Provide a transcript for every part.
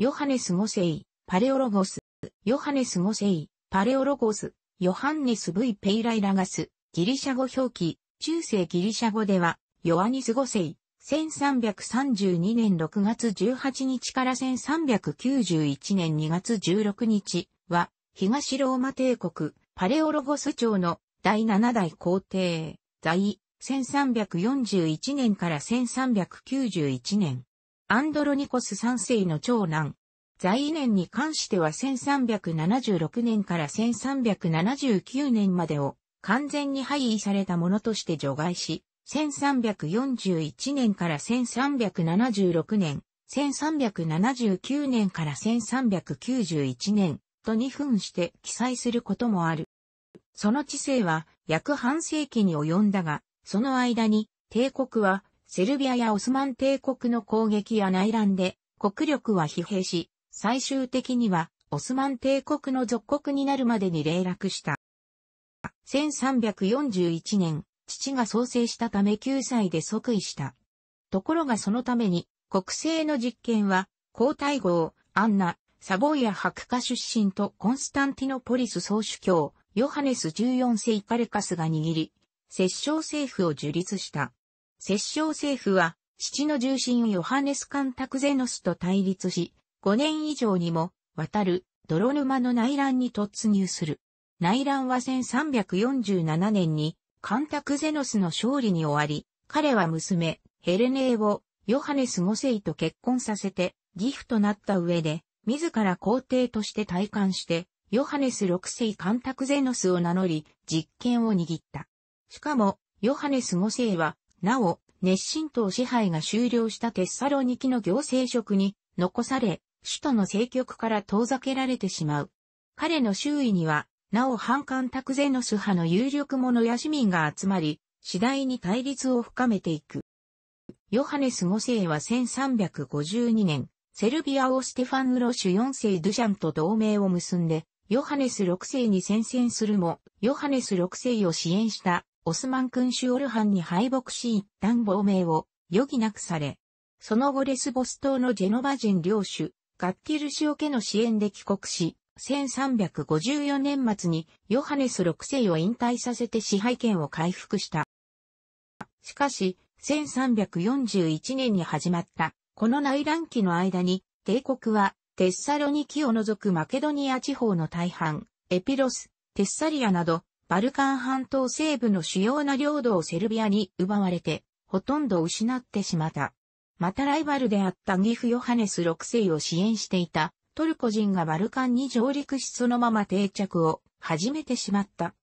ヨハネス・5世、パレオロゴス、ヨハネス・5世、パレオロゴス、ヨハンネス・ V・ ペイライラガス、ギリシャ語表記、中世ギリシャ語では、ヨアニス・5世、1332年6月18日から1391年2月16日は、東ローマ帝国、パレオロゴス朝の第7代皇帝、在、1341年から1391年。アンドロニコス3世の長男。在位年に関しては1376年から1379年までを完全に廃位されたものとして除外し、1341年から1376年、1379年から1391年と2分して記載することもある。その知性は約半世紀に及んだが、その間に帝国はセルビアやオスマン帝国の攻撃や内乱で国力は疲弊し、最終的にはオスマン帝国の属国になるまでに霊落した。1341年、父が創生したため9歳で即位した。ところがそのために、国政の実権は、皇太后、アンナ、サボイア白化出身とコンスタンティノポリス総主教、ヨハネス14世イカレカスが握り、摂政政府を樹立した。摂政政府は、父の重臣ヨハネス・カンタクゼノスと対立し、5年以上にも、渡る、泥沼の内乱に突入する。内乱は1347年に、カンタクゼノスの勝利に終わり、彼は娘、ヘレネーを、ヨハネス5世と結婚させて、義父となった上で、自ら皇帝として退官して、ヨハネス6世カンタクゼノスを名乗り、実権を握った。しかも、ヨハネス5世は、なお、熱心党支配が終了したテッサロニキの行政職に残され、首都の政局から遠ざけられてしまう。彼の周囲には、なお反感託ゼノス派の有力者や市民が集まり、次第に対立を深めていく。ヨハネス5世は1352年、セルビアをステファン・ウロシュ4世ドゥシャンと同盟を結んで、ヨハネス6世に宣戦するも、ヨハネス6世を支援したオスマン君主オルハンに敗北し一旦亡命を余儀なくされ、その後レスボス島のジェノバ人領主、ガッティルシオ家の支援で帰国し、1354年末にヨハネス6世を引退させて支配権を回復した。しかし、1341年に始まった、この内乱期の間に、帝国は、テッサロニキを除くマケドニア地方の大半、エピロス、テッサリアなど、バルカン半島西部の主要な領土をセルビアに奪われて、ほとんど失ってしまった。またライバルであったギフ・ヨハネス6世を支援していたトルコ人がバルカンに上陸しそのまま定着を始めてしまった。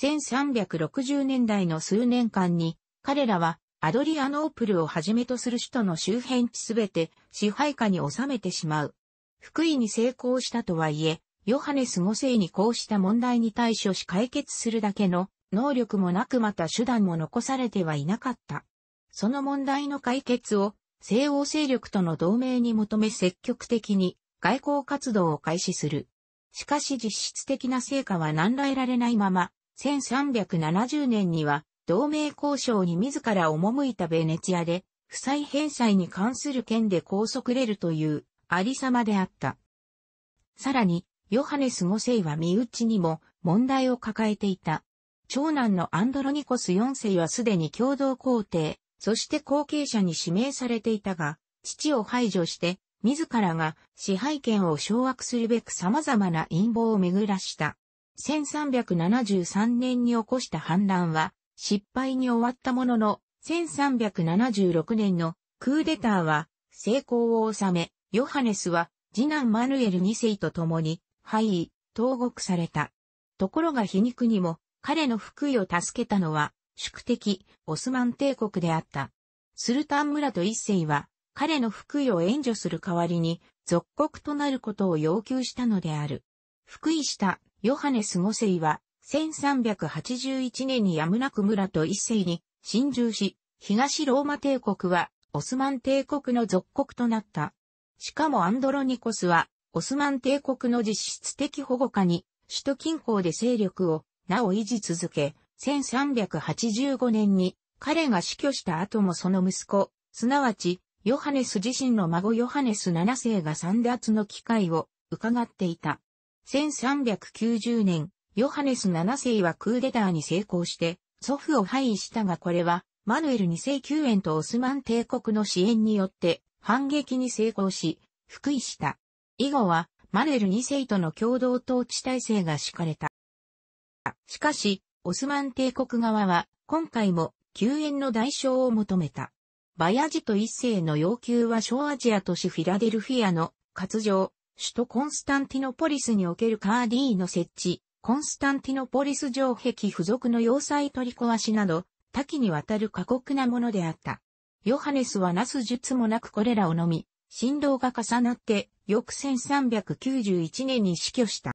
1360年代の数年間に彼らはアドリアノープルをはじめとする首都の周辺地すべて支配下に収めてしまう。福井に成功したとはいえ、ヨハネス5世にこうした問題に対処し解決するだけの能力もなくまた手段も残されてはいなかった。その問題の解決を西欧勢力との同盟に求め積極的に外交活動を開始する。しかし実質的な成果は何ら得られないまま、1370年には同盟交渉に自ら赴いたベネツィアで、負債返済に関する件で拘束れるというありさまであった。さらに、ヨハネス5世は身内にも問題を抱えていた。長男のアンドロニコス4世はすでに共同皇帝、そして後継者に指名されていたが、父を排除して、自らが支配権を掌握するべく様々な陰謀を巡らした。1373年に起こした反乱は、失敗に終わったものの、1376年のクーデターは成功を収め、ヨハネスは次男マヌエル2世と共に敗位、投獄された。ところが皮肉にも、彼の福井を助けたのは、宿敵、オスマン帝国であった。スルタン村と一世は、彼の福井を援助する代わりに、俗国となることを要求したのである。福井したヨハネス五世は、1381年にやむなく村と一世に侵入し、東ローマ帝国はオスマン帝国の俗国となった。しかもアンドロニコスはオスマン帝国の実質的保護下に、首都近郊で勢力をなお維持続け、1385年に彼が死去した後もその息子、すなわち、ヨハネス自身の孫ヨハネス7世が散奪の機会を伺っていた。1390年、ヨハネス7世はクーデターに成功して、祖父を廃位したがこれは、マヌエル2世救援とオスマン帝国の支援によって、反撃に成功し、復位した。以後は、マレル2世との共同統治体制が敷かれた。しかし、オスマン帝国側は、今回も救援の代償を求めた。バヤジト1世の要求は小アジア都市フィラデルフィアの割譲、首都コンスタンティノポリスにおけるカーディーの設置、コンスタンティノポリス城壁付属の要塞取り壊しなど、多岐にわたる過酷なものであった。ヨハネスはなす術もなくこれらを飲み、振動が重なって翌1391年に死去した。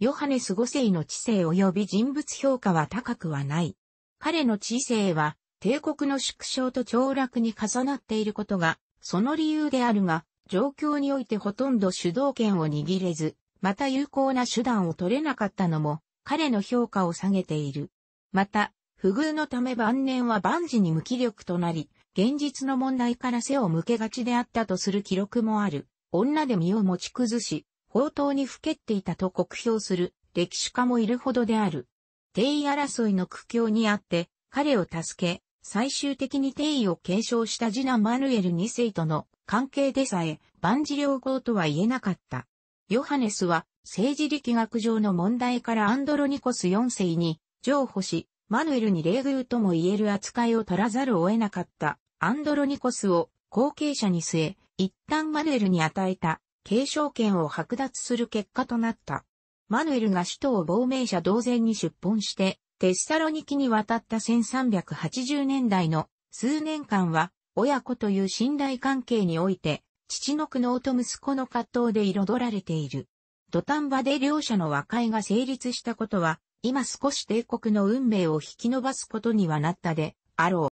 ヨハネス5世の知性及び人物評価は高くはない。彼の知性は帝国の縮小と凋落に重なっていることが、その理由であるが、状況においてほとんど主導権を握れず、また有効な手段を取れなかったのも、彼の評価を下げている。また、不遇のため晩年は万事に無気力となり、現実の問題から背を向けがちであったとする記録もある。女で身を持ち崩し、宝刀にふけっていたと酷評する歴史家もいるほどである。定位争いの苦境にあって、彼を助け、最終的に定位を継承した次男マヌエル2世との関係でさえ、万事良好とは言えなかった。ヨハネスは、政治力学上の問題からアンドロニコス4世に、譲歩し、マヌエルに礼遇とも言える扱いを取らざるを得なかった、アンドロニコスを後継者に据え、一旦マヌエルに与えた継承権を剥奪する結果となった。マヌエルが首都を亡命者同然に出奔して、テッサロニキに渡った1380年代の数年間は、親子という信頼関係において、父の苦悩と息子の葛藤で彩られている。土壇場で両者の和解が成立したことは、今少し帝国の運命を引き伸ばすことにはなったで、あろ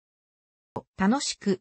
う。楽しく、